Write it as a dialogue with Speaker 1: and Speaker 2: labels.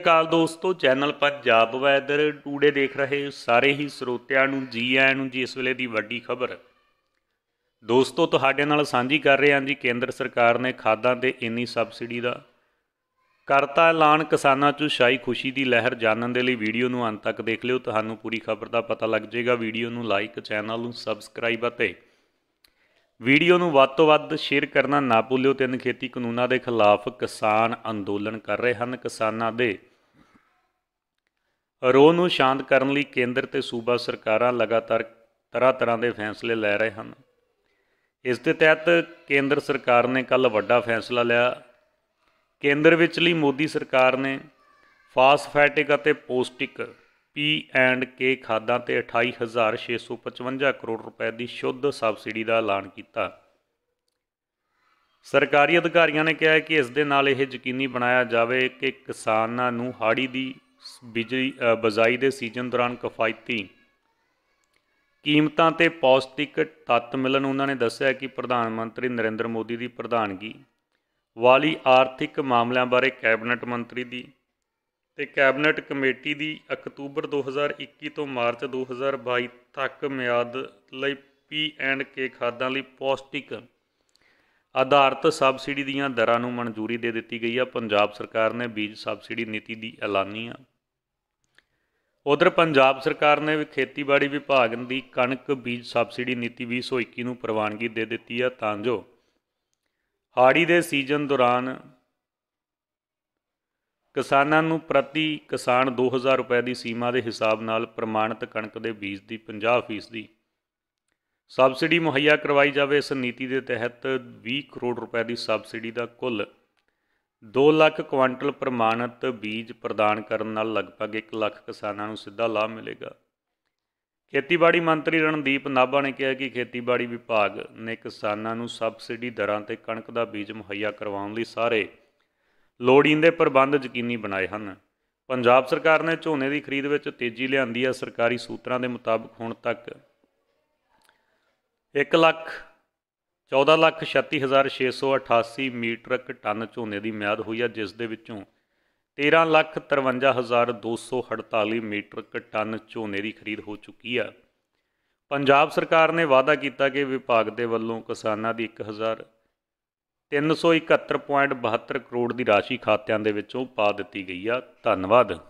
Speaker 1: ਅਕਾਲ ਦੋਸਤੋ channel Punjab weather today ਦੇਖ ਰਹੇ ਸਾਰੇ ਹੀ ਸਰੋਤਿਆਂ ਨੂੰ ਜੀ ਆਇਆਂ ਨੂੰ ਜੀ ਇਸ ਵੇਲੇ ਦੀ ਵੱਡੀ ਖਬਰ ਦੋਸਤੋ ਤੁਹਾਡੇ ਨਾਲ ਸਾਂਝੀ ਕਰ ਰਹੇ ਹਾਂ ਜੀ ਕੇਂਦਰ ਸਰਕਾਰ ਨੇ ਖਾਦਾਂ ਤੇ ਇੰਨੀ ਸਬਸਿਡੀ ਦਾ ਕਰਤਾ ਐਲਾਨ ਕਿਸਾਨਾਂ 'ਚ ਸ਼ਾਈ ਖੁਸ਼ੀ ਦੀ ਲਹਿਰ ਜਾਣਨ ਦੇ ਲਈ ਵੀਡੀਓ ਨੂੰ ਅੰਤ ਤੱਕ ਦੇਖ ਲਿਓ ਤੁਹਾਨੂੰ ਪੂਰੀ ਖਬਰ ਦਾ ਪਤਾ ਲੱਗ ਜਾਏਗਾ ਵੀਡੀਓ ਨੂੰ ਲਾਈਕ ਚੈਨਲ ਨੂੰ ਸਬਸਕ੍ਰਾਈਬ ਅਤੇ ਵੀਡੀਓ ਨੂੰ ਵੱਧ ਤੋਂ ਵੱਧ ਸ਼ੇਅਰ ਕਰਨਾ ਨਾ ਭੁੱਲਿਓ ਤਿੰਨ ਖੇਤੀ ਕਾਨੂੰਨਾਂ ਦੇ ਖਿਲਾਫ ਕਿਸਾਨ ਅੰਦੋਲਨ ਕਰ ਰਹੇ ਹਨ ਕਿਸਾਨਾਂ ਦੇ ਰੋਹ ਨੂੰ ਸ਼ਾਂਤ ਕਰਨ ਲਈ ਕੇਂਦਰ ਤੇ ਸੂਬਾ ਸਰਕਾਰਾਂ ਲਗਾਤਾਰ ਤਰ੍ਹਾਂ ਤਰ੍ਹਾਂ ਦੇ ਫੈਸਲੇ ਲੈ ਰਹੇ ਹਨ ਇਸ ਦੇ ਤਹਿਤ ਕੇਂਦਰ ਸਰਕਾਰ ਨੇ ਕੱਲ ਵੱਡਾ ਫੈਸਲਾ ਲਿਆ ਕੇਂਦਰ ਵਿੱਚਲੀ ਮੋਦੀ ਸਰਕਾਰ ਨੇ ਫਾਸਫੈਟਿਕ ਅਤੇ ਪੋਸਟਿਕ ਪੀ ਐਂਡ ਕੇ ਖਾਦਾਂ ਤੇ 28655 ਕਰੋੜ ਰੁਪਏ ਦੀ ਸ਼ੁੱਧ ਸਬਸਿਡੀ ਦਾ ਐਲਾਨ ਕੀਤਾ ਸਰਕਾਰੀ ਅਧਿਕਾਰੀਆਂ ਨੇ ਕਿਹਾ ਕਿ ਇਸ ਦੇ ਨਾਲ ਇਹ ਯਕੀਨੀ ਬਣਾਇਆ ਜਾਵੇ ਕਿ ਕਿਸਾਨਾਂ ਨੂੰ ਹਾੜੀ ਦੀ ਬਿਜਲੀ ਬਜਾਈ ਦੇ ਸੀਜ਼ਨ ਦੌਰਾਨ ਕਫਾਇਤੀ ਕੀਮਤਾਂ ਤੇ ਪੌਸ਼ਟਿਕ ਤੱਤ ਮਿਲਣ ਉਹਨਾਂ ਨੇ ਦੱਸਿਆ ਕਿ ਪ੍ਰਧਾਨ ਮੰਤਰੀ ਨਰਿੰਦਰ ਮੋਦੀ ਦੀ ਪ੍ਰਧਾਨਗੀ ਵਾਲੀ ਆਰਥਿਕ ਮਾਮਲਿਆਂ ਬਾਰੇ ਕੈਬਨਟ ਮੰਤਰੀ ਦੀ ਤੇ ਕੈਬਨਟ ਕਮੇਟੀ ਦੀ ਅਕਤੂਬਰ 2021 ਤੋਂ ਮਾਰਚ 2022 ਤੱਕ ਮਿਆਦ ਲਈ ਪੀ ਐਂਡ ਕੇ ਖਾਦਾਂ ਲਈ ਪੌਸ਼ਟਿਕ ਆਧਾਰਿਤ ਸਬਸਿਡੀ ਦੀਆਂ ਦਰਾਂ ਨੂੰ ਮਨਜ਼ੂਰੀ ਦੇ ਦਿੱਤੀ ਗਈ ਆ ਪੰਜਾਬ ਸਰਕਾਰ ਨੇ ਬੀਜ ਸਬਸਿਡੀ ਨੀਤੀ ਦੀ ਐਲਾਨੀ ਆ ਉਧਰ ਪੰਜਾਬ ਸਰਕਾਰ ਨੇ ਵੀ ਖੇਤੀਬਾੜੀ ਵਿਭਾਗ ਦੀ ਕਣਕ ਬੀਜ ਸਬਸਿਡੀ ਨੀਤੀ 2021 ਨੂੰ ਪ੍ਰਵਾਨਗੀ ਦੇ ਦਿੱਤੀ ਆ ਤਾਂ ਜੋ ਹਾੜੀ ਦੇ ਸੀਜ਼ਨ ਦੌਰਾਨ ਕਿਸਾਨਾਂ ਨੂੰ ਪ੍ਰਤੀ ਕਿਸਾਨ 2000 ਰੁਪਏ ਦੀ ਸੀਮਾ ਦੇ ਹਿਸਾਬ ਨਾਲ ਪ੍ਰਮਾਣਿਤ ਕਣਕ ਦੇ ਬੀਜ ਦੀ 50% ਦੀ ਸਬਸਿਡੀ ਮੁਹੱਈਆ ਕਰਵਾਈ ਜਾਵੇ ਇਸ ਨੀਤੀ ਦੇ ਤਹਿਤ 20 ਕਰੋੜ ਰੁਪਏ ਦੀ ਸਬਸਿਡੀ ਦਾ ਕੁੱਲ 2 ਲੱਖ ਕੁਇੰਟਲ ਪ੍ਰਮਾਣਿਤ ਬੀਜ ਪ੍ਰਦਾਨ ਕਰਨ ਨਾਲ ਲਗਭਗ 1 ਲੱਖ ਕਿਸਾਨਾਂ ਨੂੰ ਸਿੱਧਾ ਲਾਭ ਮਿਲੇਗਾ ਖੇਤੀਬਾੜੀ ਮੰਤਰੀ ਰਣਦੀਪ ਨਾਭਾ ਨੇ ਕਿਹਾ ਕਿ ਖੇਤੀਬਾੜੀ ਵਿਭਾਗ ਨੇ ਕਿਸਾਨਾਂ ਨੂੰ ਸਬਸਿਡੀ ਦਰਾਂ ਤੇ ਕਣਕ ਦਾ ਬੀਜ ਮੁਹੱਈਆ ਕਰਵਾਉਣ ਲਈ ਸਾਰੇ ਲੋੜੀਂਦੇ ਪ੍ਰਬੰਧ ਯਕੀਨੀ ਬਣਾਏ ਹਨ ਪੰਜਾਬ ਸਰਕਾਰ ਨੇ ਝੋਨੇ ਦੀ ਖਰੀਦ ਵਿੱਚ ਤੇਜ਼ੀ ਲਿਆਂਦੀ ਹੈ ਸਰਕਾਰੀ ਸੂਤਰਾਂ ਦੇ ਮੁਤਾਬਕ ਹੁਣ ਤੱਕ 1 ਲੱਖ 14 ਲੱਖ 36688 ਮੀਟਰਕ ਟਨ ਝੋਨੇ ਦੀ ਮਿਆਦ ਹੋਈ ਹੈ ਜਿਸ ਦੇ ਵਿੱਚੋਂ 13 ਲੱਖ 53248 ਮੀਟਰਕ ਟਨ ਝੋਨੇ ਦੀ ਖਰੀਦ ਹੋ ਚੁੱਕੀ ਆ ਪੰਜਾਬ ਸਰਕਾਰ ਨੇ ਵਾਅਦਾ ਕੀਤਾ ਕਿ ਵਿਭਾਗ ਦੇ ਵੱਲੋਂ ਕਿਸਾਨਾਂ ਦੀ 1371.72 ਕਰੋੜ ਦੀ ਰਾਸ਼ੀ ਖਾਤਿਆਂ ਦੇ ਵਿੱਚੋਂ ਪਾ ਦਿੱਤੀ ਗਈ ਆ ਧੰਨਵਾਦ